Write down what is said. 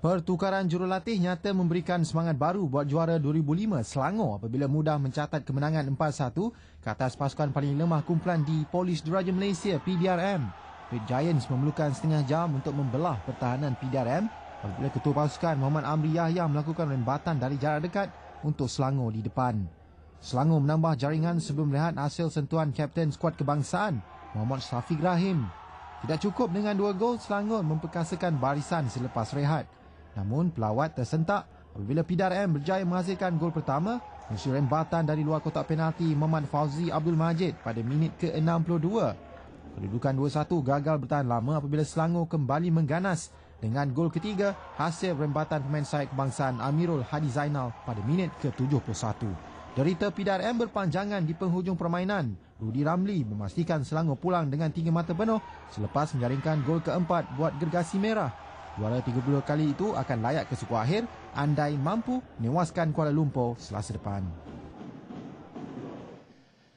Pertukaran jurulatihnya nyata memberikan semangat baru buat juara 2005 Selangor apabila mudah mencatat kemenangan 4-1 ke atas pasukan paling lemah kumpulan di Polis Deraja Malaysia PDRM. Pit Giants memerlukan setengah jam untuk membelah pertahanan PDRM apabila ketua pasukan Muhammad Amri Yahya melakukan rembatan dari jarak dekat untuk Selangor di depan. Selangor menambah jaringan sebelum melihat hasil sentuhan Kapten Skuad Kebangsaan Muhammad Safiq Rahim. Tidak cukup dengan dua gol, Selangor memperkasakan barisan selepas rehat. Namun pelawat tersentak apabila PDRM berjaya menghasilkan gol pertama Mesir rembatan dari luar kotak penalti Muhammad Fauzi Abdul Majid pada minit ke-62. Kedudukan 2-1 gagal bertahan lama apabila Selangor kembali mengganas dengan gol ketiga hasil rembatan pemain sayap kebangsaan Amirul Hadi Zainal pada minit ke-71. Derita PDRM berpanjangan di penghujung permainan. Rudi Ramli memastikan Selangor pulang dengan tiga mata penuh selepas menjaringkan gol keempat buat gergasi merah 230 kali itu akan layak ke suku akhir andai mampu newaskan Kuala Lumpur selasa depan.